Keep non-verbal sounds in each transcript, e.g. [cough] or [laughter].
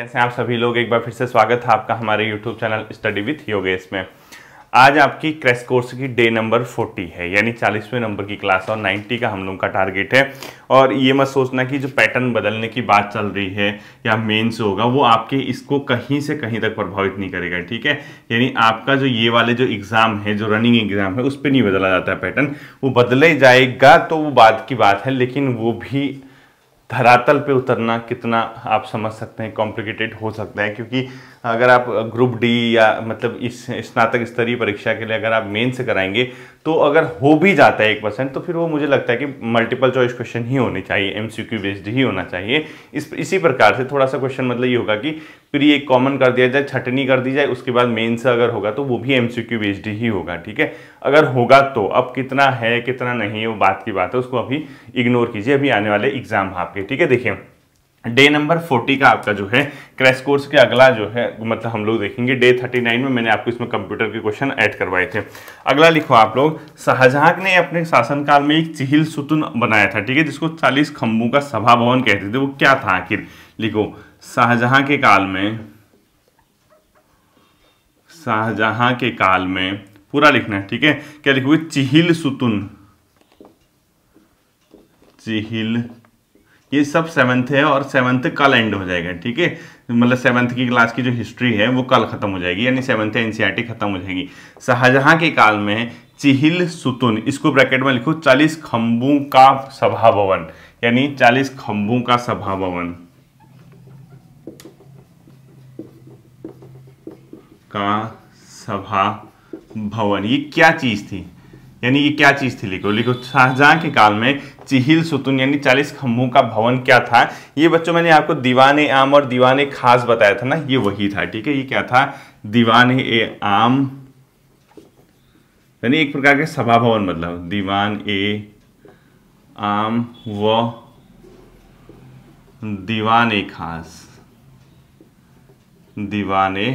कैसे आप सभी लोग एक बार फिर से स्वागत है आपका हमारे YouTube channel study with Yogesh में आज आपकी क्रैश कोर्स की डे नंबर 40 है यानी 40वें नंबर की क्लास और 90 का हम लोग का टारगेट है और ये मत सोचना कि जो पैटर्न बदलने की बात चल रही है या मेंस होगा वो आपके इसको कहीं से कहीं तक प्रभावित नहीं करेगा ठीक है यानी आपका जो ये वाले जो एग्ज़ाम है जो रनिंग एग्ज़ाम है उस पर नहीं बदला जाता है पैटर्न वो बदले जाएगा तो वो बाद की बात है लेकिन वो भी धरातल पे उतरना कितना आप समझ सकते हैं कॉम्प्लिकेटेड हो सकता है क्योंकि अगर आप ग्रुप डी या मतलब इस स्नातक स्तरीय परीक्षा के लिए अगर आप मेन से कराएंगे तो अगर हो भी जाता है एक परसेंट तो फिर वो मुझे लगता है कि मल्टीपल चॉइस क्वेश्चन ही होने चाहिए एम सी क्यू बेस्ड ही होना चाहिए इस इसी प्रकार से थोड़ा सा क्वेश्चन मतलब ये होगा कि प्री एक कॉमन कर दिया जाए छटनी कर दी जाए उसके बाद मेन से अगर होगा तो वो भी एम सी क्यू बेस्ड ही होगा ठीक है अगर होगा तो अब कितना है कितना नहीं है वो बात की बात है उसको अभी इग्नोर कीजिए अभी आने वाले एग्जाम आपके ठीक है देखिए डे नंबर फोर्टी का आपका जो है क्रैश कोर्स के अगला जो है मतलब हम लोग देखेंगे डे थर्टी नाइन में मैंने आपको इसमें कंप्यूटर के क्वेश्चन ऐड करवाए थे अगला लिखो आप लोग शाहजहां ने अपने शासनकाल में एक चिहिल सुतुन बनाया था ठीक है जिसको चालीस खम्बों का सभा भवन कहते थे वो क्या था आखिर लिखो शाहजहां के काल में शाहजहां के काल में पूरा लिखना है ठीक है क्या लिखोगे चिहिल सुतुन चिहिल ये सब सेवन्थ है और सेवन्थ कल एंड हो जाएगा ठीक है मतलब सेवन्थ की क्लास की जो हिस्ट्री है वो कल ख़त्म हो जाएगी यानी सेवन्थ एन ख़त्म हो जाएगी शाहजहाँ के काल में चिहिल सुतुन इसको ब्रैकेट में लिखो चालीस खम्बों का सभा भवन यानी चालीस खम्बों का सभा भवन का सभा भवन ये क्या चीज़ थी यानी ये क्या चीज़ थी लिखो लिखो शाहजहां के काल में चिहिल सुतुन यानी चालीस खम्भों का भवन क्या था ये बच्चों मैंने आपको दीवान आम और दीवान खास बताया था ना ये वही था ठीक है ये क्या था दीवान ए आम यानी एक प्रकार के सभा भवन मतलब दीवान ए आम व दीवाने ए खास दीवान ए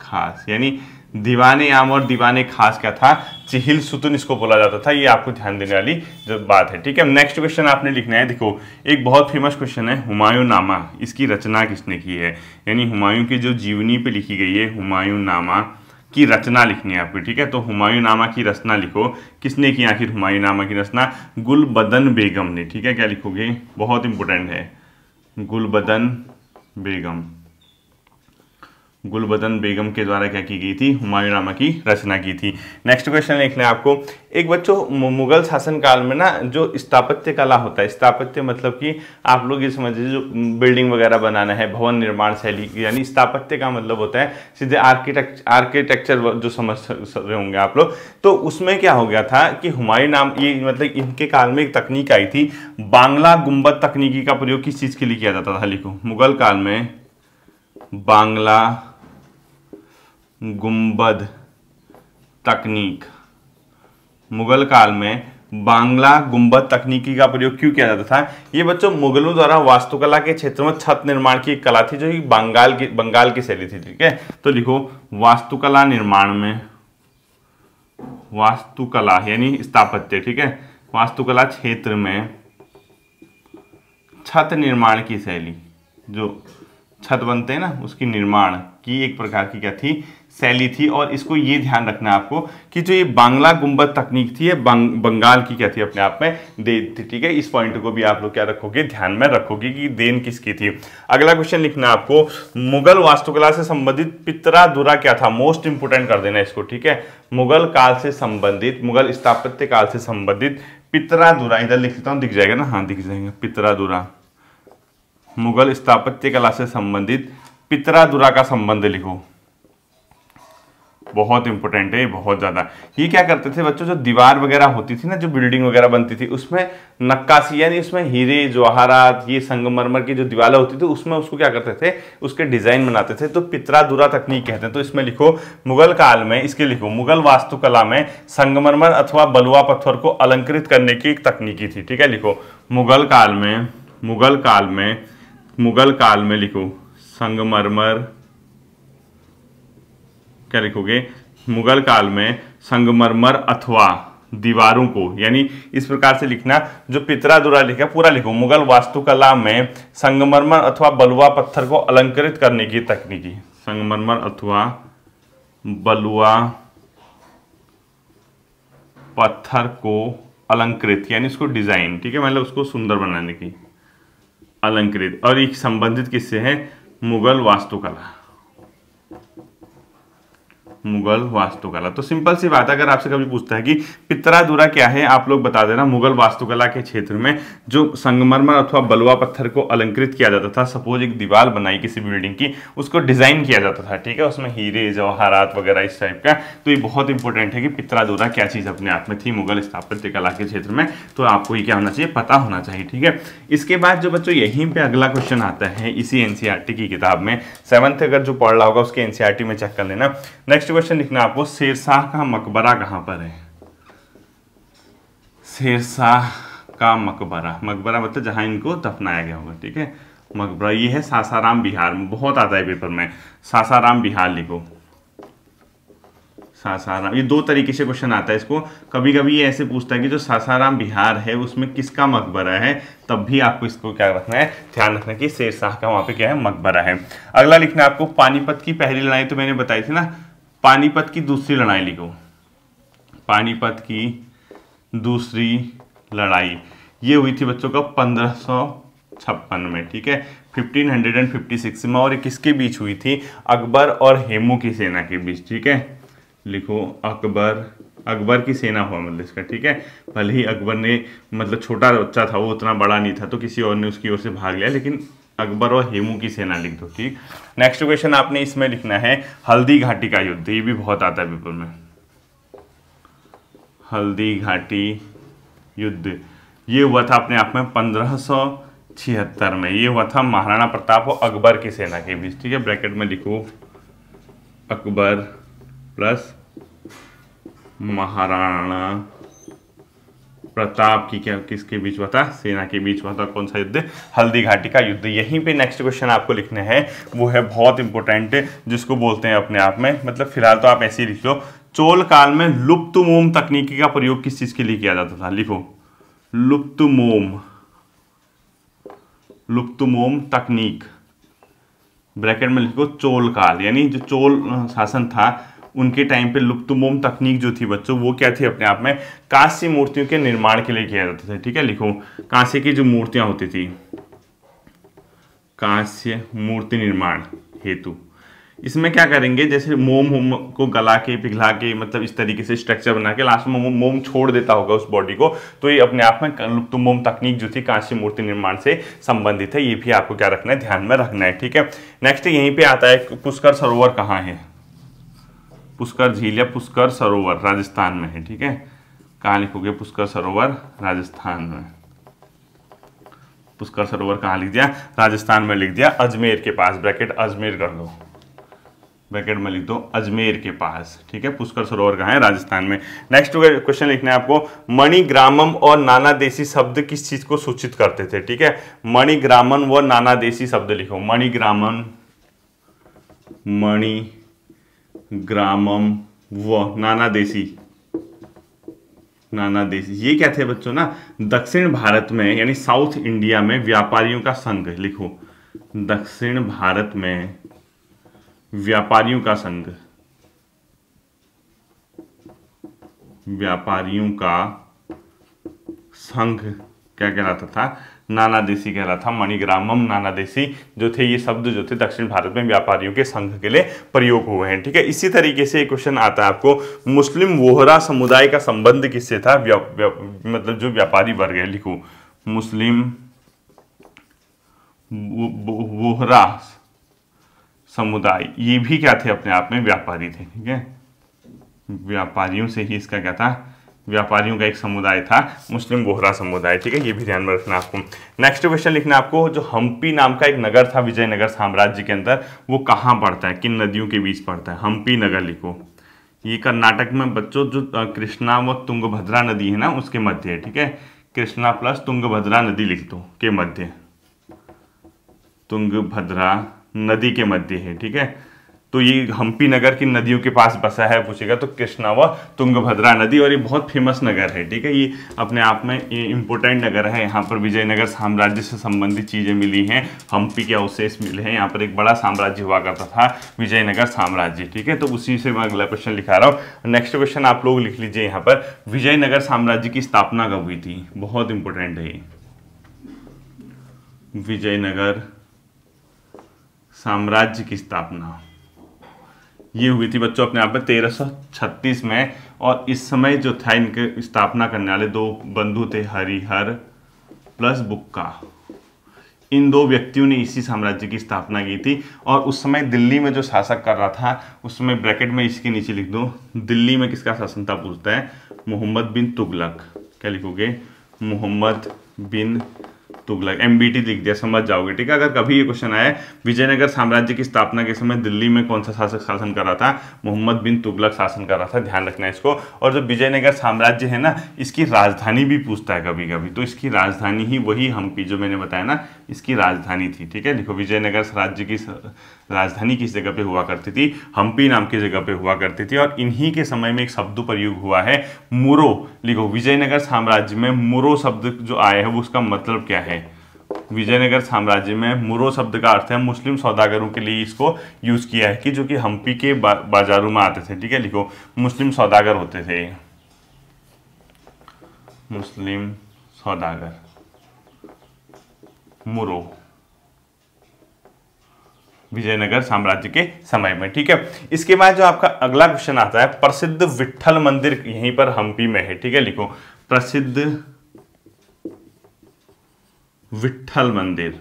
खास यानी दीवाने आम और दीवाने खास क्या था चिहिल सुतुन इसको बोला जाता था ये आपको ध्यान देने वाली जो बात है ठीक है नेक्स्ट क्वेश्चन आपने लिखना है देखो एक बहुत फेमस क्वेश्चन है हुमायूं नामा इसकी रचना किसने की है यानी हुमायूं की जो जीवनी पे लिखी गई है हुमायूं नामा की रचना लिखनी है आपको ठीक है तो हुमायूं नामा की रचना लिखो किसने की आखिर हुमायूं नामा की रचना गुलबदन बेगम ने ठीक है क्या लिखोगे बहुत इंपॉर्टेंट है गुलबदन बेगम गुलबदन बेगम के द्वारा क्या की गई थी हुमायूं रामा की रचना की थी नेक्स्ट क्वेश्चन लिखना है आपको एक बच्चों मुगल शासन काल में ना जो स्थापत्य कला होता है स्थापत्य मतलब कि आप लोग ये समझिए जो बिल्डिंग वगैरह बनाना है भवन निर्माण शैली यानी स्थापत्य का मतलब होता है सीधे आर्किटेक् आर्किटेक्चर जो समझ रहे होंगे आप लोग तो उसमें क्या हो गया था कि हुमायूं नाम ये मतलब इनके काल में एक तकनीक आई थी बांग्ला गुम्बद तकनीकी का प्रयोग किस चीज़ के लिए किया जाता था लिखो मुगल काल में बांग्ला गुंबद तकनीक मुगल काल में बांग्ला गुंबद तकनीकी का प्रयोग क्यों किया जाता था ये बच्चों मुगलों द्वारा वास्तुकला के क्षेत्र में छत निर्माण की कला थी जो कि बंगाल की बंगाल की शैली थी ठीक है तो लिखो वास्तुकला निर्माण में वास्तुकला यानी स्थापत्य ठीक है वास्तुकला क्षेत्र में छत निर्माण की शैली जो छत बनते हैं ना उसकी निर्माण की एक प्रकार की क्या थी शैली थी और इसको ये ध्यान रखना आपको कि जो ये बांग्ला गुंबद तकनीक थी ये बंग, बंगाल की क्या थी अपने आप में दे थी ठीक है इस पॉइंट को भी आप लोग क्या रखोगे ध्यान में रखोगे कि देन किसकी थी अगला क्वेश्चन लिखना आपको मुगल वास्तुकला से संबंधित पितरा दुरा क्या था मोस्ट इंपोर्टेंट कर देना इसको ठीक है मुगल काल से संबंधित मुगल स्थापत्य काल से संबंधित पितरा दुरा इधर लिख लेता हूँ दिख जाएगा ना हाँ दिख जाएगा पितरा दुरा मुगल स्थापत्य कला से संबंधित पितरा दुरा का संबंध लिखो बहुत इंपॉर्टेंट है ये बहुत ज़्यादा ये क्या करते थे बच्चों जो दीवार वगैरह होती थी ना जो बिल्डिंग वगैरह बनती थी उसमें नक्काशी यानी उसमें हीरे जवाहरात ये संगमरमर की जो दीवारें होती थी उसमें उसको क्या करते थे उसके डिज़ाइन बनाते थे तो दुरा तकनीक कहते हैं तो इसमें लिखो मुगल काल में इसके लिखो मुगल वास्तुकला में संगमरमर अथवा बलुआ पत्थर को अलंकृत करने की एक तकनीकी थी ठीक है लिखो मुगल काल में मुगल काल में मुगल काल में लिखो संगमरमर क्या लिखोगे मुगल काल में संगमरमर अथवा दीवारों को यानी इस प्रकार से लिखना जो पितरा दुरा लिखा पूरा लिखो मुगल वास्तुकला में संगमरमर अथवा बलुआ पत्थर को अलंकृत करने की तकनीकी संगमरमर अथवा बलुआ पत्थर को अलंकृत यानी उसको डिजाइन ठीक है मतलब उसको सुंदर बनाने की अलंकृत और एक संबंधित किससे है मुगल वास्तुकला मुगल वास्तुकला तो सिंपल सी बात है अगर आपसे कभी पूछता है कि पितरादुरा क्या है आप लोग बता देना मुगल वास्तुकला के क्षेत्र में जो संगमरमर अथवा बलुआ पत्थर को अलंकृत किया जाता था सपोज एक दीवार बनाई किसी बिल्डिंग की उसको डिजाइन किया जाता था ठीक है उसमें हीरे जवाहरात वगैरह इस टाइप का तो ये बहुत इंपॉर्टेंट है कि पितरादुरा क्या चीज़ अपने आप में थी मुगल स्थापत्य कला के क्षेत्र में तो आपको ये क्या होना चाहिए पता होना चाहिए ठीक है इसके बाद जो बच्चों यहीं पे अगला क्वेश्चन आता है इसी एनसीआर e की किताब में सेवंथ अगर जो पढ़ रहा होगा उसके एनसीआर e में चेक कर लेना नेक्स्ट नेक्स्ट क्वेश्चन लिखना आपको शेरशाह का मकबरा कहां पर है शेरशाह का मकबरा मकबरा मतलब जहां इनको दफनाया गया होगा ठीक है मकबरा ये है सासाराम बिहार में बहुत आता है पेपर में सासाराम बिहार लिखो सासाराम ये दो तरीके से क्वेश्चन आता है इसको कभी कभी ये ऐसे पूछता है कि जो सासाराम बिहार है उसमें किसका मकबरा है तब भी आपको इसको क्या रखना है ध्यान रखना कि शेरशाह का वहां पे क्या है मकबरा है अगला लिखना है आपको पानीपत की पहली लड़ाई तो मैंने बताई थी ना पानीपत की दूसरी लड़ाई लिखो पानीपत की दूसरी लड़ाई ये हुई थी बच्चों का पंद्रह सौ छप्पन में ठीक है 1556 में और किसके बीच हुई थी अकबर और हेमू की सेना के बीच ठीक है लिखो अकबर अकबर की सेना हुआ मतलब इसका ठीक है भले ही अकबर ने मतलब छोटा बच्चा था वो उतना बड़ा नहीं था तो किसी और ने उसकी ओर से भाग लिया लेकिन अकबर और हेमू की सेना लिख दो ठीक नेक्स्ट क्वेश्चन आपने इसमें लिखना है हल्दी घाटी का युद्ध ये भी बहुत आता है पेपर में हल्दी घाटी युद्ध ये हुआ था अपने आप में पंद्रह सौ छिहत्तर में ये हुआ था महाराणा प्रताप और अकबर की सेना के बीच ठीक है ब्रैकेट में लिखो अकबर प्लस महाराणा प्रताप की क्या किसके बीच हुआ था सेना के बीच हुआ था कौन सा युद्ध हल्दी घाटी का युद्ध यहीं पे नेक्स्ट क्वेश्चन आपको लिखना है वो है बहुत इंपॉर्टेंट जिसको बोलते हैं अपने आप में मतलब फिलहाल तो आप ऐसे ही लिख लो चोल काल में लुप्त मोम तकनीकी का प्रयोग किस चीज के लिए किया जाता था लिखो लुप्त मोम लुप्त मोम तकनीक ब्रैकेट में लिखो चोल काल यानी जो चोल शासन था उनके टाइम पे लुप्त मोम तकनीक जो थी बच्चों वो क्या थी अपने आप में कांस्य मूर्तियों के निर्माण के लिए किया जाता था ठीक है लिखो कांस्य की जो मूर्तियां होती थी कांस्य मूर्ति निर्माण हेतु इसमें क्या करेंगे जैसे मोम होम को गला के पिघला के मतलब इस तरीके से स्ट्रक्चर बना के लास्ट में मोम छोड़ देता होगा उस बॉडी को तो ये अपने आप में लुप्त मोम तकनीक जो थी कांस्य मूर्ति निर्माण से संबंधित है ये भी आपको क्या रखना है ध्यान में रखना है ठीक है नेक्स्ट यहीं पे आता है पुष्कर सरोवर कहाँ है पुष्कर झील या पुष्कर सरोवर राजस्थान में है ठीक है कहाँ लिखोगे पुष्कर सरोवर राजस्थान में पुष्कर सरोवर कहाँ लिख दिया राजस्थान में लिख दिया अजमेर के पास ब्रैकेट अजमेर कर दो ब्रैकेट में लिख दो अजमेर के पास ठीक है पुष्कर सरोवर कहाँ है राजस्थान में नेक्स्ट क्वेश्चन लिखना है आपको मणिग्रामम और नानादेशी शब्द किस चीज को सूचित करते थे ठीक है मणिग्रामन व नानादेशी शब्द लिखो मणिग्रामन मणि ग्रामम व नाना देसी नाना देसी ये क्या थे बच्चों ना दक्षिण भारत में यानी साउथ इंडिया में व्यापारियों का संघ लिखो दक्षिण भारत में व्यापारियों का संघ व्यापारियों का संघ क्या कहलाता था नानादेशी कहला था मणिग्रामम नानादेशी जो थे ये शब्द जो थे दक्षिण भारत में व्यापारियों के संघ के लिए प्रयोग हुए हैं ठीक है इसी तरीके से क्वेश्चन आता है आपको मुस्लिम वोहरा समुदाय का संबंध किससे था व्या, व्या, मतलब जो व्यापारी वर्ग है लिखो मुस्लिम वोहरा समुदाय ये भी क्या थे अपने आप में व्यापारी थे ठीक है व्यापारियों से ही इसका क्या था व्यापारियों का एक समुदाय था मुस्लिम बोहरा समुदाय ठीक है ये भी ध्यान में रखना आपको नेक्स्ट क्वेश्चन लिखना आपको जो हम्पी नाम का एक नगर था विजयनगर साम्राज्य के अंदर वो कहाँ पड़ता है किन नदियों के बीच पड़ता है हम्पी नगर लिखो ये कर्नाटक में बच्चों जो कृष्णा व तुंगभद्रा नदी है ना उसके मध्य है ठीक है कृष्णा प्लस तुंगभद्रा नदी लिख दो के मध्य तुंगभद्रा नदी के मध्य है ठीक है तो ये हम्पी नगर की नदियों के पास बसा है पूछेगा तो कृष्णा व तुंगभद्रा नदी और ये बहुत फेमस नगर है ठीक है ये अपने आप में ये इम्पोर्टेंट नगर है यहाँ पर विजयनगर साम्राज्य से संबंधित चीज़ें मिली हैं हम्पी के अवशेष मिले हैं यहाँ पर एक बड़ा साम्राज्य हुआ करता था विजयनगर साम्राज्य ठीक है तो उसी से मैं अगला क्वेश्चन लिखा रहा हूँ नेक्स्ट क्वेश्चन आप लोग लिख लीजिए यहाँ पर विजयनगर साम्राज्य की स्थापना कब हुई थी बहुत इंपॉर्टेंट है ये विजयनगर साम्राज्य की स्थापना ये हुई थी बच्चों अपने आप में तेरह में और इस समय जो था इनके स्थापना करने वाले दो बंधु थे हरिहर प्लस बुक्का इन दो व्यक्तियों ने इसी साम्राज्य की स्थापना की थी और उस समय दिल्ली में जो शासक कर रहा था उस समय ब्रैकेट में इसके नीचे लिख दो दिल्ली में किसका शासन था पूछता है मोहम्मद बिन तुगलक क्या लिखोगे मोहम्मद बिन तुगलक तो, एमबीटी लिख दिया समझ जाओगे ठीक है अगर कभी ये क्वेश्चन आया विजयनगर साम्राज्य की स्थापना के समय दिल्ली में कौन सा शासक शासन कर रहा था मोहम्मद बिन तुगलक शासन कर रहा था ध्यान रखना इसको और जो विजयनगर साम्राज्य है ना इसकी राजधानी भी पूछता है कभी कभी तो इसकी राजधानी ही वही हम्पी जो मैंने बताया ना इसकी राजधानी थी ठीक है लिखो विजयनगर राज्य की राजधानी किस जगह पे हुआ करती थी हम्पी नाम की जगह पे हुआ करती थी और इन्हीं के समय में एक शब्द प्रयोग हुआ है मुरो लिखो विजयनगर साम्राज्य में मुरो शब्द जो आया है उसका मतलब क्या है विजयनगर साम्राज्य में मुरो शब्द का अर्थ है मुस्लिम सौदागरों के लिए इसको यूज़ किया है कि जो कि हम्पी के बा, बाजारों में आते थे ठीक है लिखो मुस्लिम सौदागर होते थे मुस्लिम सौदागर मुरो विजयनगर साम्राज्य के समय में ठीक है इसके बाद जो आपका अगला क्वेश्चन आता है प्रसिद्ध विठल मंदिर यहीं पर हम्पी में है ठीक है लिखो प्रसिद्ध विठल मंदिर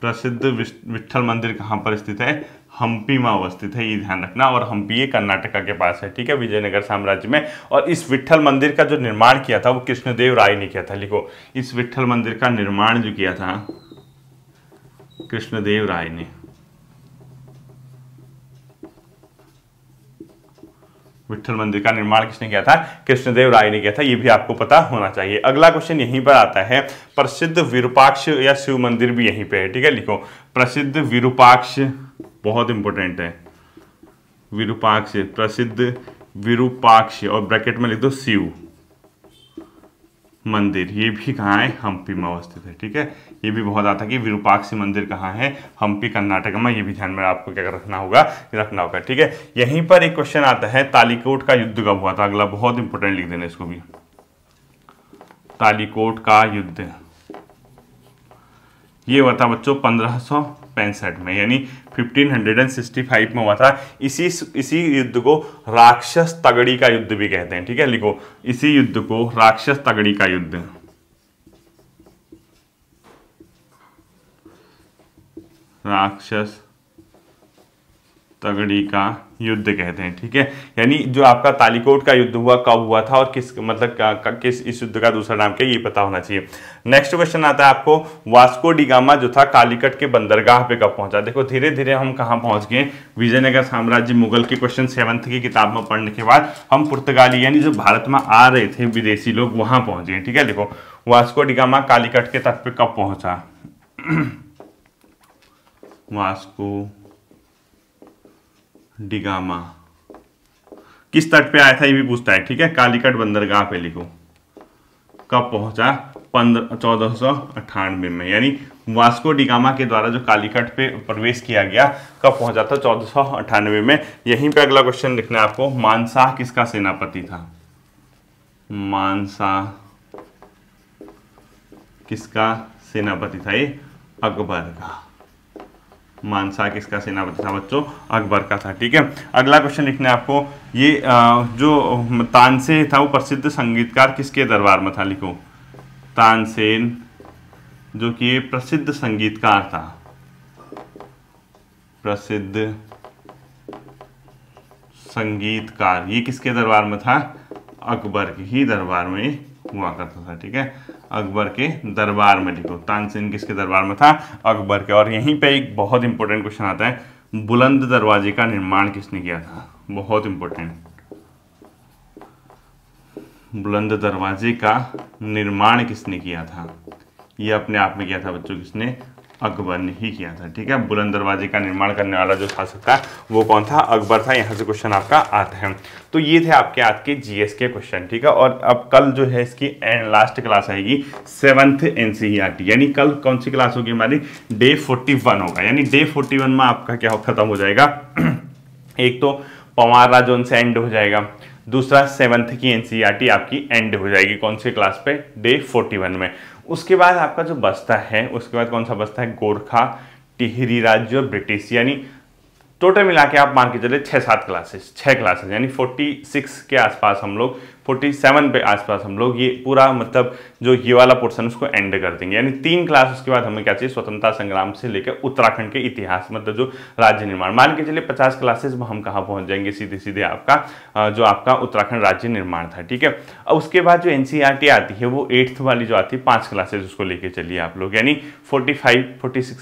प्रसिद्ध विठल मंदिर कहां पर स्थित है हम्पी में अवस्थित है ये ध्यान रखना और हम्पी ये कर्नाटका के पास है ठीक है विजयनगर साम्राज्य में और इस विठल मंदिर का जो निर्माण किया था वो कृष्णदेव राय ने किया था लिखो इस विठल मंदिर का निर्माण जो किया था कृष्णदेव राय ने विठल मंदिर का निर्माण किसने किया था कृष्णदेव राय ने किया था यह भी आपको पता होना चाहिए अगला क्वेश्चन यहीं पर आता है प्रसिद्ध विरूपाक्ष या शिव मंदिर भी यहीं पे है ठीक है लिखो प्रसिद्ध विरूपाक्ष बहुत इंपॉर्टेंट है विरूपाक्ष प्रसिद्ध विरूपाक्ष और ब्रैकेट में लिख दो शिव मंदिर ये भी कहाँ है हम्पी में अवस्थित है ठीक है ये भी बहुत आता है कि विरूपाक्ष मंदिर कहाँ है हम्पी कर्नाटक में ये भी ध्यान में आपको क्या रखना होगा रखना होगा ठीक है यहीं पर एक क्वेश्चन आता है तालीकोट का युद्ध कब हुआ था अगला बहुत इंपॉर्टेंट लिख देना इसको भी तालीकोट का युद्ध ये हुआ था बच्चों पंद्रह सौ पैंसठ में यानी 1565 में हुआ था इसी इसी युद्ध को राक्षस तगड़ी का युद्ध भी कहते हैं ठीक है लिखो इसी युद्ध को राक्षस तगड़ी का युद्ध राक्षस तगड़ी का युद्ध कहते हैं ठीक है यानी जो आपका तालिकोट का युद्ध हुआ कब हुआ था और किस मतलब किस इस युद्ध का दूसरा नाम क्या ये पता होना चाहिए नेक्स्ट क्वेश्चन आता है आपको वास्को डिगामा जो था कालीकट के बंदरगाह पे कब पहुंचा देखो धीरे धीरे हम कहाँ पहुंच गए विजयनगर साम्राज्य मुगल के क्वेश्चन सेवंथ की किताब में पढ़ने के बाद हम पुर्तगाली यानी जो भारत में आ रहे थे विदेशी लोग वहां पहुंच गए ठीक है देखो वास्को डिगामा कालीकट के तट पे कब पहुंचा [clears throat] वास्को डिगामा किस तट पे आया था ये भी पूछता है ठीक है कालीकट बंदरगाह पे लिखो कब पहुंचा पंद्रह चौदह सौ अठानवे में यानी वास्को डिगामा के द्वारा जो कालीकट पे प्रवेश किया गया कब पहुंचा था चौदह सौ अठानवे में यहीं पे अगला क्वेश्चन लिखना है आपको मानसाह किसका सेनापति था मानसाह किसका सेनापति था ये अकबर का मानसा किसका सेनापति था बच्चों अकबर का था ठीक है अगला क्वेश्चन लिखना है आपको ये जो तानसेन था वो प्रसिद्ध संगीतकार किसके दरबार में था लिखो तानसेन जो कि प्रसिद्ध संगीतकार था प्रसिद्ध संगीतकार ये किसके दरबार में था अकबर के ही दरबार में हुआ करता था ठीक है अकबर के दरबार में लिखो तानसेन किसके दरबार में था अकबर के और यहीं पे एक बहुत इंपॉर्टेंट क्वेश्चन आता है बुलंद दरवाजे का निर्माण किसने किया था बहुत इंपॉर्टेंट बुलंद दरवाजे का निर्माण किसने किया था ये अपने आप में किया था बच्चों किसने अकबर ने ही किया था ठीक है बुलंद दरवाजे का निर्माण करने वाला जो शासक था वो कौन था अकबर था यहाँ से क्वेश्चन आपका आता है तो ये थे आपके आज के जीएस के क्वेश्चन ठीक है और अब कल जो है इसकी एंड लास्ट क्लास आएगी सेवंथ एन e यानी कल कौन सी क्लास होगी हमारी डे फोर्टी होगा यानी डे फोर्टी में आपका क्या खत्म हो जाएगा [clears throat] एक तो पवार राजोन से एंड हो जाएगा दूसरा सेवंथ की एनसीईआरटी e आपकी एंड हो जाएगी कौन से क्लास पे डे फोर्टी वन में उसके बाद आपका जो बस्ता है उसके बाद कौन सा बस्ता है गोरखा टिहरी राज्य और ब्रिटिश यानी टोटल मिला के आप मान के चले छः सात क्लासेस छः क्लासेस यानी फोर्टी सिक्स के आसपास हम लोग 47 पे आसपास हम लोग ये पूरा मतलब जो ये वाला पोर्सन उसको एंड कर देंगे यानी तीन क्लास उसके बाद हमें क्या चाहिए स्वतंत्रता संग्राम से लेकर उत्तराखंड के इतिहास मतलब जो राज्य निर्माण मान के चलिए पचास क्लासेस में हम कहाँ पहुँच जाएंगे सीधे सीधे आपका जो आपका उत्तराखंड राज्य निर्माण था ठीक है अब उसके बाद जो एन e आती है वो एट्थ वाली जो आती है पाँच क्लासेज उसको लेके चलिए आप लोग यानी फोर्टी फाइव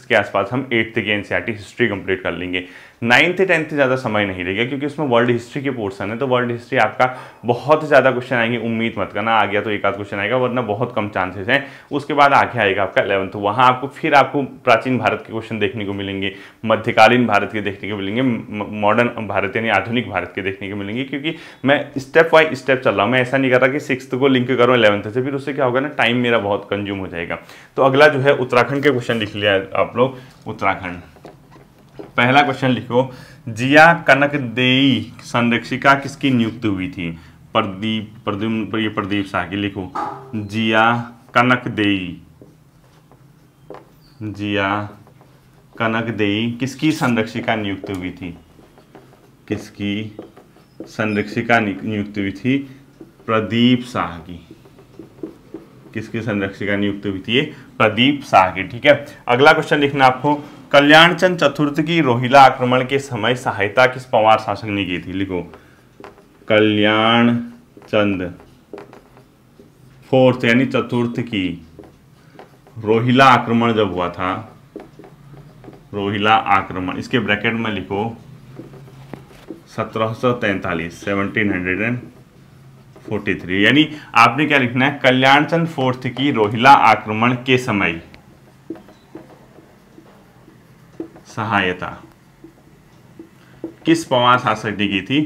के आसपास हम एट्थ की एन हिस्ट्री कंप्लीट कर लेंगे नाइन्थ टेंथ ज़्यादा समय नहीं लेगा क्योंकि उसमें वर्ल्ड हिस्ट्री के पोर्सन है तो वर्ल्ड हिस्ट्री आपका बहुत ज़्यादा क्वेश्चन आएंगे उम्मीद मत करना आ गया तो एक आध क्वेश्चन आएगा वरना बहुत कम चांसेस हैं उसके बाद आगे आएगा आपका इलेवंथ तो वहाँ आपको फिर आपको प्राचीन भारत के क्वेश्चन देखने को मिलेंगे मध्यकालीन भारत के देखने को मिलेंगे मॉडर्न भारत यानी आधुनिक भारत के देखने को मिलेंगे क्योंकि मैं स्टेप बाई स्टेप चल रहा हूँ मैं ऐसा नहीं कर रहा कि सिक्स को लिंक करूँ इलेवंथ से फिर उससे क्या होगा ना टाइम मेरा बहुत कंज्यूम हो जाएगा तो अगला जो है उत्तराखंड के क्वेश्चन लिख लिया आप लोग उत्तराखंड पहला क्वेश्चन लिखो जिया कनकदेई संरक्षिका किसकी नियुक्त हुई थी प्रदीप प्रद्युम ये प्रदीप शाह की लिखो जिया कनकदेई जिया कनकदेई किसकी संरक्षिका नियुक्त हुई थी किसकी संरक्षिका नियुक्त हुई थी प्रदीप शाह की किसकी संरक्षिका नियुक्त हुई थी प्रदीप शाह की ठीक है अगला क्वेश्चन लिखना आपको कल्याणचंद चतुर्थ की रोहिला आक्रमण के समय सहायता किस पवार शासक ने की थी लिखो कल्याण चंद फोर्थ यानी चतुर्थ की रोहिला आक्रमण जब हुआ था रोहिला आक्रमण इसके ब्रैकेट में लिखो सत्रह सौ तैंतालीस seventeen hundred and forty three यानी आपने क्या लिखना है कल्याणचंद फोर्थ की रोहिला आक्रमण के समय सहायता किस पवार शासक ने की थी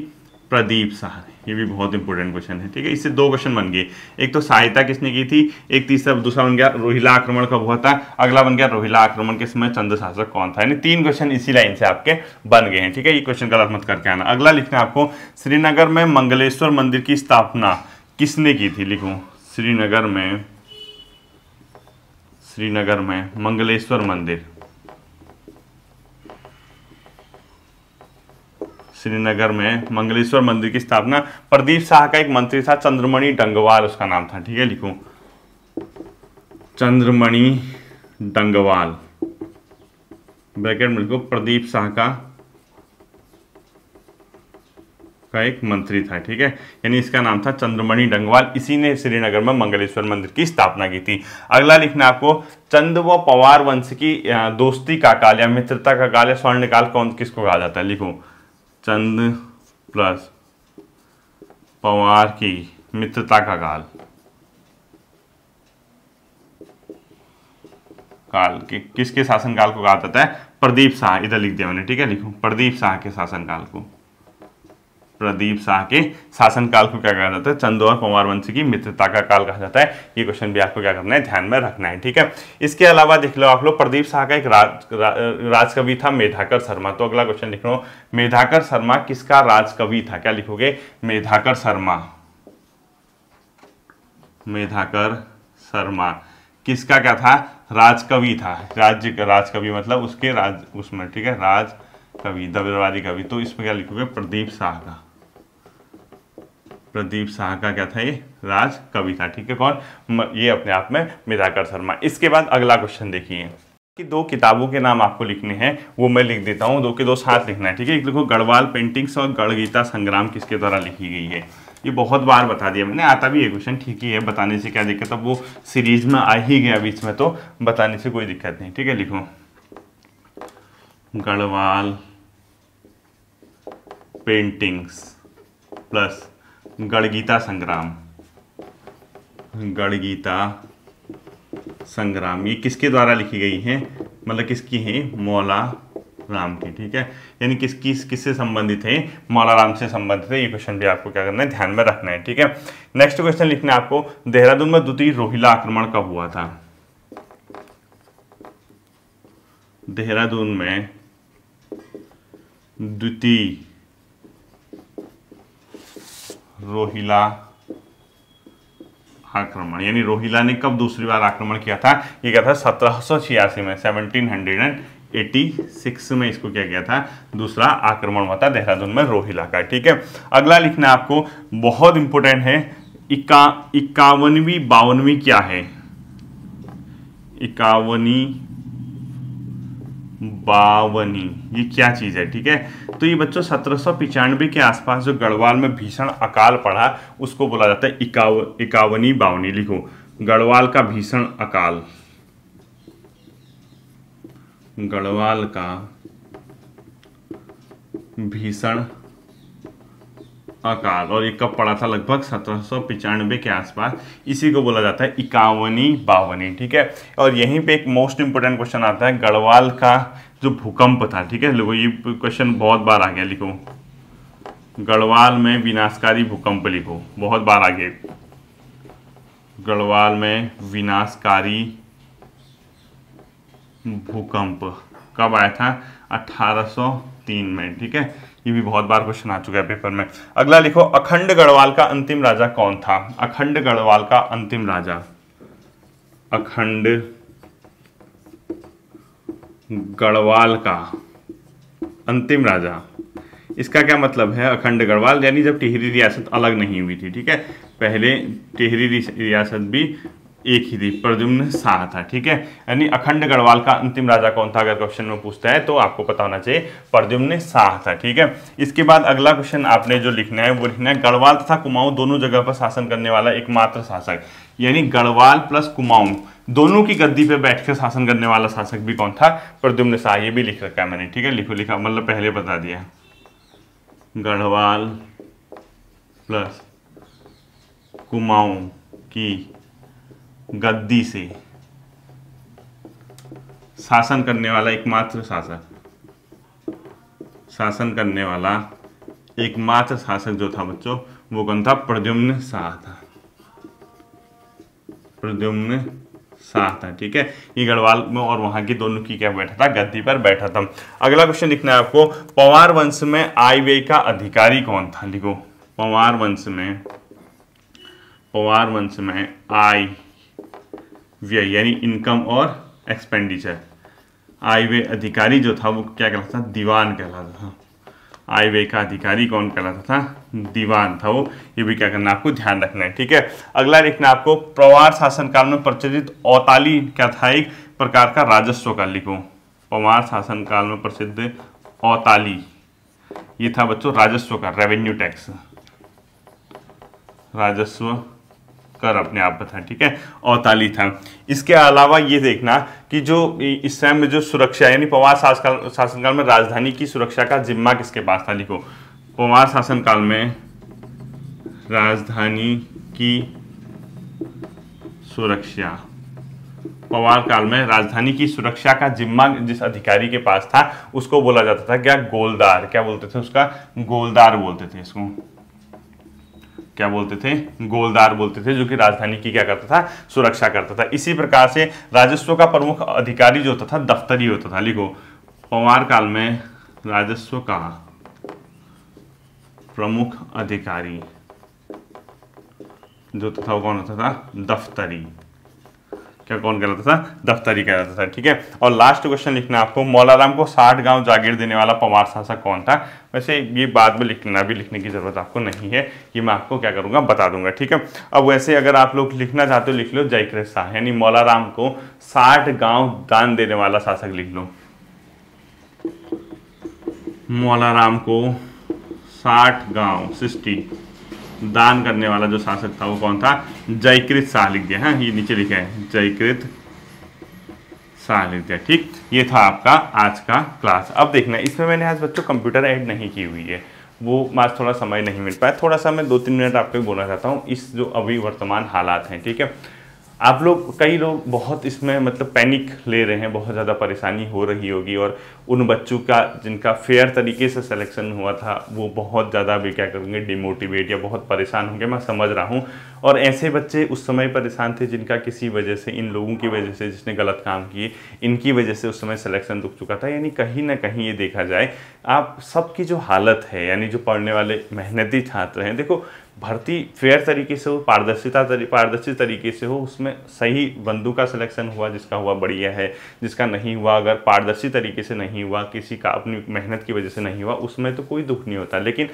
प्रदीप शाह ये भी बहुत इंपॉर्टेंट क्वेश्चन है ठीक है इससे दो क्वेश्चन बन गए एक तो सहायता किसने की थी एक तीसरा दूसरा बन गया रोहिला आक्रमण कब हुआ था अगला बन गया रोहिला आक्रमण के समय चंद्र शासक कौन था यानी तीन क्वेश्चन इसी लाइन से आपके बन गए हैं ठीक है ये क्वेश्चन गलत मत करके आना अगला लिखना आपको श्रीनगर में मंगलेश्वर मंदिर की स्थापना किसने की थी लिखो श्रीनगर में श्रीनगर में मंगलेश्वर मंदिर श्रीनगर में मंगलेश्वर मंदिर की स्थापना प्रदीप शाह का एक मंत्री था चंद्रमणि डंगवाल उसका नाम था ठीक है लिखो चंद्रमणि डंगवाल ब्रैकेट में लिखो प्रदीप शाह का का एक मंत्री था ठीक है यानी इसका नाम था चंद्रमणि डंगवाल इसी ने श्रीनगर में मंगलेश्वर मंदिर की स्थापना की थी अगला लिखना आपको चंद व पवार वंश की दोस्ती का काल या मित्रता का काल या स्वर्णकाल कौन किसको कहा जाता है लिखो चंद प्लस पवार की मित्रता का काल काल कि, किसके शासनकाल को कहा जाता है प्रदीप शाह इधर लिख दिया मैंने ठीक है लिखू प्रदीप शाह के शासनकाल को प्रदीप शाह के शासनकाल को क्या कहा जाता है चंदो और पंवार वंशी की मित्रता का काल कहा जाता है ये क्वेश्चन भी आपको क्या करना है ध्यान में रखना है ठीक है इसके अलावा देख लो आप लोग प्रदीप शाह का एक राज रा, राजकवि था मेधाकर शर्मा तो अगला क्वेश्चन लिख लो मेधाकर शर्मा किसका राजकवि था क्या लिखोगे मेधाकर शर्मा मेधाकर शर्मा किसका क्या था राजकवि था राज्य का राजकवि मतलब उसके राज उसमें ठीक है राज कवि दबेवारी कवि तो इसमें क्या लिखोगे प्रदीप शाह का प्रदीप शाह का क्या था ये राज कवि था ठीक है कौन ये अपने आप में मिधाकर शर्मा इसके बाद अगला क्वेश्चन देखिए कि दो किताबों के नाम आपको लिखने हैं वो मैं लिख देता हूँ दो के दो साथ लिखना है ठीक है एक लिखो गढ़वाल पेंटिंग्स और गढ़गीता संग्राम किसके द्वारा लिखी गई है ये बहुत बार बता दिया मैंने आता भी है क्वेश्चन ठीक ही है बताने से क्या दिक्कत अब वो सीरीज में आ ही गया बीच में तो बताने से कोई दिक्कत नहीं ठीक है लिखो गढ़वाल पेंटिंग्स प्लस गणगीता संग्राम गणगीता संग्राम ये किसके द्वारा लिखी गई है मतलब किसकी है मौला राम की ठीक है यानी किस किस किससे संबंधित है मौला राम से संबंधित है ये क्वेश्चन भी आपको क्या करना है ध्यान में रखना है ठीक है नेक्स्ट क्वेश्चन लिखना है आपको देहरादून में द्वितीय रोहिला आक्रमण कब हुआ था देहरादून में द्वितीय रोहिला आक्रमण यानी रोहिला ने कब दूसरी बार आक्रमण किया था ये क्या था सत्रह में हंड्रेड एंड एटी सिक्स में इसको क्या किया था दूसरा आक्रमण हुआ था देहरादून में रोहिला का ठीक है अगला लिखना आपको बहुत इंपॉर्टेंट है इक्का इक्यावनवी बावनवी क्या है इक्यावनी बावनी ये क्या चीज़ है ठीक है तो ये बच्चों सत्रह के आसपास जो गढ़वाल में भीषण अकाल पड़ा उसको बोला जाता है इकाव इकावनी बावनी लिखो गढ़वाल का भीषण अकाल गढ़वाल का भीषण अकाल हाँ, और ये कब पड़ा था लगभग सत्रह के आसपास इसी को बोला जाता है इक्यावनी बावनी ठीक है और यहीं पे एक मोस्ट इंपॉर्टेंट क्वेश्चन आता है गढ़वाल का जो भूकंप था ठीक है लोगों ये क्वेश्चन बहुत बार आ गया लिखो गढ़वाल में विनाशकारी भूकंप लिखो बहुत बार आ गया गढ़वाल में विनाशकारी भूकंप कब आया था 1803 में ठीक है ये भी बहुत बार क्वेश्चन आ चुका है पेपर में अगला लिखो अखंड गढ़वाल का अंतिम राजा कौन था अखंड गढ़वाल का अंतिम राजा अखंड गढ़वाल का अंतिम राजा इसका क्या मतलब है अखंड गढ़वाल यानी जब टिहरी रियासत अलग नहीं हुई थी ठीक है पहले टिहरी रियासत भी एक ही थी प्रद्युम्न शाह था ठीक है यानी अखंड गढ़वाल का अंतिम राजा कौन था अगर क्वेश्चन में पूछता है तो आपको पता होना चाहिए प्रद्युम्न शाह था ठीक है इसके बाद अगला क्वेश्चन आपने जो लिखना है वो लिखना है गढ़वाल तथा कुमाऊं दोनों जगह पर शासन करने वाला एकमात्र शासक यानी गढ़वाल प्लस कुमाऊं दोनों की गद्दी पे बैठकर शासन करने वाला शासक भी कौन था प्रद्युम्न शाह ये भी लिख रखा है मैंने ठीक है लिखो लिखा मतलब पहले बता दिया गढ़वाल प्लस कुमाऊं की गद्दी से शासन करने वाला एकमात्र शासक शासन करने वाला एकमात्र शासक जो था बच्चों वो कौन था प्रद्युम्न शाह था प्रद्युम्न शाह था ठीक है ये गढ़वाल में और वहां की दोनों की क्या बैठा था गद्दी पर बैठा था अगला क्वेश्चन लिखना है आपको पवार वंश में आई वे का अधिकारी कौन था लिखो पवार वंश में पवार वंश में आई व्यय यानी इनकम और एक्सपेंडिचर आय व्यय अधिकारी जो था वो क्या कहलाता था दीवान कहलाता था आय व्यय का अधिकारी कौन कहलाता था दीवान था वो ये भी क्या करना आपको ध्यान रखना है ठीक है अगला लिखना आपको पवार शासन काल में प्रचलित औताली क्या था एक प्रकार का राजस्व का लिखो पवार शासन काल में प्रसिद्ध औताली ये था बच्चों राजस्व का रेवेन्यू टैक्स राजस्व कर अपने आप पर ठीक है और ताली था इसके अलावा ये देखना कि जो इस समय में जो सुरक्षा यानी पवार शासनकाल में राजधानी की सुरक्षा का जिम्मा किसके पास था लिखो पवार शासनकाल में राजधानी की सुरक्षा पवार काल में राजधानी की सुरक्षा का जिम्मा जिस अधिकारी के पास था उसको बोला जाता था क्या गोलदार क्या बोलते थे उसका गोलदार बोलते थे इसको क्या बोलते थे गोलदार बोलते थे जो कि राजधानी की क्या करता था सुरक्षा करता था इसी प्रकार से राजस्व का प्रमुख अधिकारी जो होता था दफ्तरी होता था लिखो पवार काल में राजस्व का प्रमुख अधिकारी जो था वो कौन होता था दफ्तरी क्या कौन रहा था दफ्तरी कहलाता था ठीक है और लास्ट क्वेश्चन लिखना आपको मौलाराम को साठ गांव जागीर देने वाला पवार शासक कौन था वैसे ये बाद में लिखना भी लिखने की ज़रूरत आपको नहीं है ये मैं आपको क्या करूंगा बता दूंगा ठीक है अब वैसे अगर आप लोग लिखना चाहते हो लिख लो जयकृष्ण शाह यानी मौलाराम को साठ गाँव दान देने वाला शासक लिख लो मौलाराम को साठ गांव सिस्टी दान करने वाला जो शासक था वो कौन था जयकृत शाह लिख दिया है हाँ, ये नीचे लिखे हैं जयकृत शाह लिख दिया ठीक ये था आपका आज का क्लास अब देखना इसमें मैंने आज बच्चों कंप्यूटर ऐड नहीं की हुई है वो आज थोड़ा समय नहीं मिल पाया थोड़ा सा मैं दो तीन मिनट आपको बोलना चाहता हूँ इस जो अभी वर्तमान हालात हैं ठीक है आप लोग कई लोग बहुत इसमें मतलब पैनिक ले रहे हैं बहुत ज़्यादा परेशानी हो रही होगी और उन बच्चों का जिनका फेयर तरीके से सिलेक्शन हुआ था वो बहुत ज़्यादा भी क्या करेंगे डिमोटिवेट या बहुत परेशान होंगे मैं समझ रहा हूँ और ऐसे बच्चे उस समय परेशान थे जिनका किसी वजह से इन लोगों की वजह से जिसने गलत काम किए इनकी वजह से उस समय सिलेक्शन रुक चुका था यानी कहीं ना कहीं ये देखा जाए आप सबकी जो हालत है यानी जो पढ़ने वाले मेहनती छात्र हैं देखो भर्ती फेयर तरीके से हो पारदर्शिता तरी, पारदर्शी तरीके से हो उसमें सही बंधु का सिलेक्शन हुआ जिसका हुआ बढ़िया है जिसका नहीं हुआ अगर पारदर्शी तरीके से नहीं हुआ किसी का अपनी मेहनत की वजह से नहीं हुआ उसमें तो कोई दुख नहीं होता लेकिन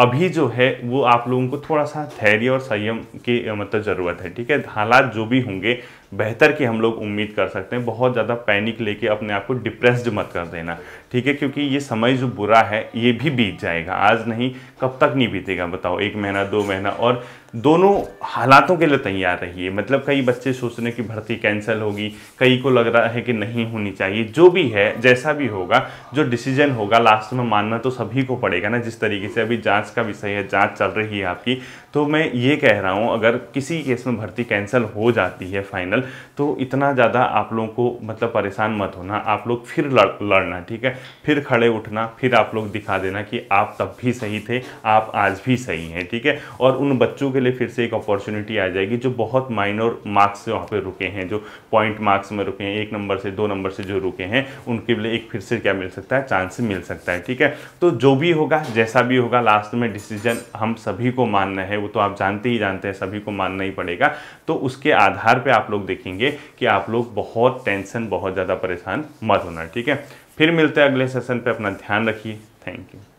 अभी जो है वो आप लोगों को थोड़ा सा धैर्य और संयम की मतलब ज़रूरत है ठीक है हालात जो भी होंगे बेहतर की हम लोग उम्मीद कर सकते हैं बहुत ज़्यादा पैनिक लेके अपने आप को डिप्रेस्ड मत कर देना ठीक है क्योंकि ये समय जो बुरा है ये भी बीत जाएगा आज नहीं कब तक नहीं बीतेगा बताओ एक महीना दो महीना और दोनों हालातों के लिए तैयार रहिए मतलब कई बच्चे सोच रहे हैं कि भर्ती कैंसिल होगी कई को लग रहा है कि नहीं होनी चाहिए जो भी है जैसा भी होगा जो डिसीजन होगा लास्ट में मानना तो सभी को पड़ेगा ना जिस तरीके से अभी जाँच का विषय है जाँच चल रही है आपकी तो मैं ये कह रहा हूँ अगर किसी केस में भर्ती कैंसिल हो जाती है फाइनल तो इतना ज़्यादा आप लोगों को मतलब परेशान मत होना आप लोग फिर लड़ लड़ना ठीक है फिर खड़े उठना फिर आप लोग दिखा देना कि आप तब भी सही थे आप आज भी सही हैं ठीक है और उन बच्चों के लिए फिर से एक अपॉर्चुनिटी आ जाएगी जो बहुत माइनर मार्क्स से वहाँ पर रुके हैं जो पॉइंट मार्क्स में रुके हैं एक नंबर से दो नंबर से जो रुके हैं उनके लिए एक फिर से क्या मिल सकता है चांस मिल सकता है ठीक है तो जो भी होगा जैसा भी होगा लास्ट में डिसीजन हम सभी को मानना है वो तो आप जानते ही जानते हैं सभी को मानना ही पड़ेगा तो उसके आधार पर आप लोग देखेंगे कि आप लोग बहुत टेंशन बहुत ज़्यादा परेशान मत होना ठीक है फिर मिलते हैं अगले सेशन पे अपना ध्यान रखिए थैंक यू